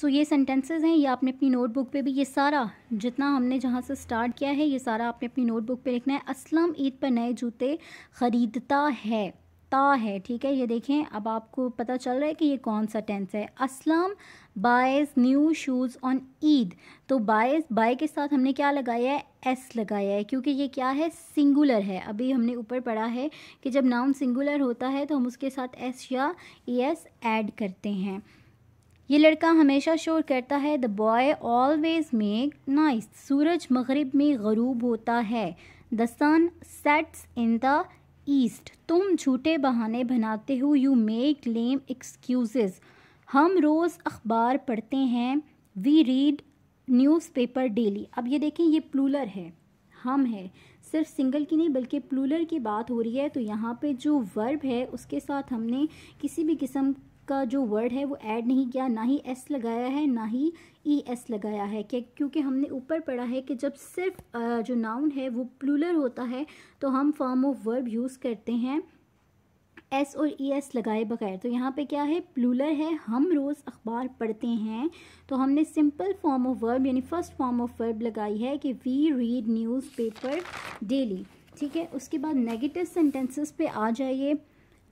सो so, ये sentences हैं ये आपने अपनी नोटबुक पे भी ये सारा जितना हमने जहाँ से स्टार्ट किया है ये सारा आपने अपनी नोटबुक पे लिखना है असलम ईद पर नए जूते ख़रीदता है ता है ठीक है ये देखें अब आपको पता चल रहा है कि ये कौन सा टेंस है Aslam buys new shoes on Eid तो बायस बाय के साथ हमने क्या लगाया है एस लगाया है क्योंकि ये क्या है सिंगुलर है अभी हमने ऊपर पढ़ा है कि जब नाउन सिंगुलर होता है तो हम उसके साथ एस या एस e ऐड करते हैं ये लड़का हमेशा शोर करता है the boy always make nice सूरज मगरब में गरूब होता है the sun sets in the east तुम झूठे बहाने बनाते हो यू मेक लेम एक्सक्यूज़ हम रोज़ अखबार पढ़ते हैं वी रीड न्यूज़पेपर डेली अब ये देखें ये प्लूलर है हम है सिर्फ सिंगल की नहीं बल्कि प्लूलर की बात हो रही है तो यहाँ पे जो वर्ब है उसके साथ हमने किसी भी किस्म का जो वर्ड है वो ऐड नहीं किया ना ही एस लगाया है ना ही ई e एस लगाया है क्या क्योंकि हमने ऊपर पढ़ा है कि जब सिर्फ जो नाउन है वो प्लूलर होता है तो हम फॉर्म ऑफ वर्ब यूज़ करते हैं एस और ई e एस लगाए बगैर तो यहाँ पे क्या है प्लूलर है हम रोज़ अखबार पढ़ते हैं तो हमने सिंपल फॉर्म ऑफ वर्ब यानी फ़र्स्ट फॉर्म ऑफ वर्ब लगाई है कि we read newspaper daily ठीक है उसके बाद नेगेटिव सेंटेंसेस पे आ जाइए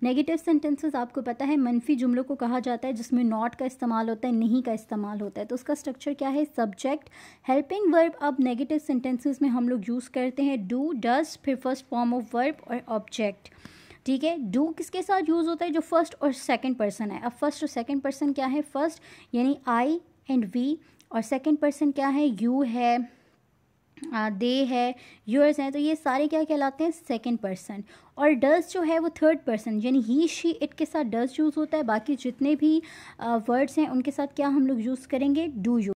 नेगेटिव सेंटेंसेस आपको पता है मनफी जुमलों को कहा जाता है जिसमें नॉट का इस्तेमाल होता है नहीं का इस्तेमाल होता है तो उसका स्ट्रक्चर क्या है सब्जेक्ट हेल्पिंग वर्ब अब नेगेटिव सेंटेंसेस में हम लोग यूज़ करते हैं डू डज फिर फर्स्ट फॉर्म ऑफ वर्ब और ऑब्जेक्ट ठीक है डू किसके साथ यूज़ होता है जो फर्स्ट और सेकेंड पर्सन है अब फर्स्ट और सेकेंड पर्सन क्या है फर्स्ट यानी आई एंड वी और सेकेंड पर्सन क्या है यू है दे है यूर्स हैं तो ये सारे क्या कहलाते हैं सेकेंड पर्सन और डज जो है वो थर्ड पर्सन यानी ही शी इट के साथ डज यूज़ होता है बाकी जितने भी वर्ड्स हैं उनके साथ क्या हम लोग यूज़ करेंगे डू यू